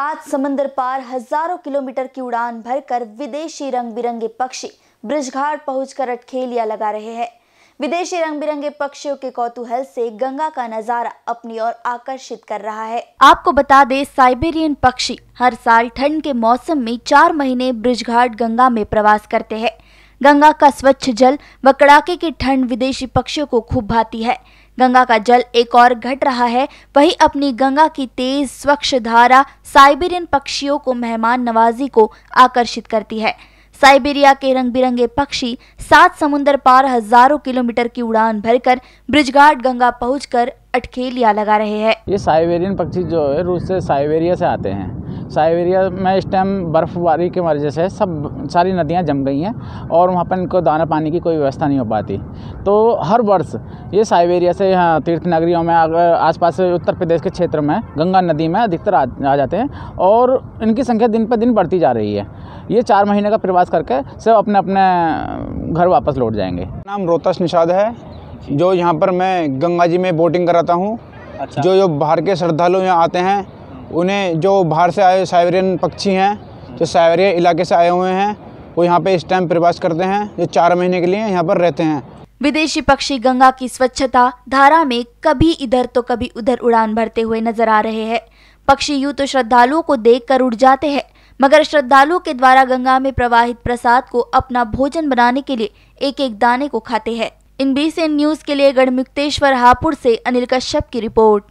सात समंदर पार हजारों किलोमीटर की उड़ान भरकर विदेशी रंग बिरंगे पक्षी ब्रिजघाट पहुंचकर अटखेलिया लगा रहे हैं विदेशी रंग बिरंगे पक्षियों के कौतूहल से गंगा का नजारा अपनी ओर आकर्षित कर रहा है आपको बता दें साइबेरियन पक्षी हर साल ठंड के मौसम में चार महीने ब्रिजघाट गंगा में प्रवास करते हैं गंगा का स्वच्छ जल व कड़ाके की ठंड विदेशी पक्षियों को खूब भाती है गंगा का जल एक और घट रहा है वही अपनी गंगा की तेज स्वच्छ धारा साइबेरियन पक्षियों को मेहमान नवाजी को आकर्षित करती है साइबेरिया के रंग बिरंगे पक्षी सात समुन्द्र पार हजारों किलोमीटर की उड़ान भरकर ब्रिजघाट गंगा पहुंचकर अटखेलिया लगा रहे हैं ये साइबेरियन पक्षी जो है रूस से साइबेरिया से आते हैं साइबेरिया में इस टाइम बर्फ़बारी की वजह से सब सारी नदियाँ जम गई हैं और वहाँ पर इनको दाना पानी की कोई व्यवस्था नहीं हो पाती तो हर वर्ष ये साइबेरिया से यहाँ तीर्थ नगरियों में आसपास उत्तर प्रदेश के क्षेत्र में गंगा नदी में अधिकतर आ, आ जाते हैं और इनकी संख्या दिन पर दिन बढ़ती जा रही है ये चार महीने का प्रवास करके सब अपने अपने घर वापस लौट जाएंगे नाम रोहतास निषाद है जो यहाँ पर मैं गंगा जी में बोटिंग कराता हूँ अच्छा। जो जो बाहर के श्रद्धालु यहाँ आते हैं उन्हें जो बाहर से आए साइबेरियन पक्षी हैं जो साइबेरिया इलाके से आए हुए हैं वो यहाँ पे इस टाइम प्रवास करते हैं जो चार महीने के लिए यहाँ पर रहते हैं विदेशी पक्षी गंगा की स्वच्छता धारा में कभी इधर तो कभी उधर उड़ान भरते हुए नजर आ रहे हैं पक्षी यू तो श्रद्धालुओं को देख कर उड़ जाते हैं मगर श्रद्धालुओं के द्वारा गंगा में प्रवाहित प्रसाद को अपना भोजन बनाने के लिए एक एक दाने को खाते हैं इन बीस न्यूज के लिए गढ़मुक्तेश्वर हापुड़ से अनिल कश्यप की रिपोर्ट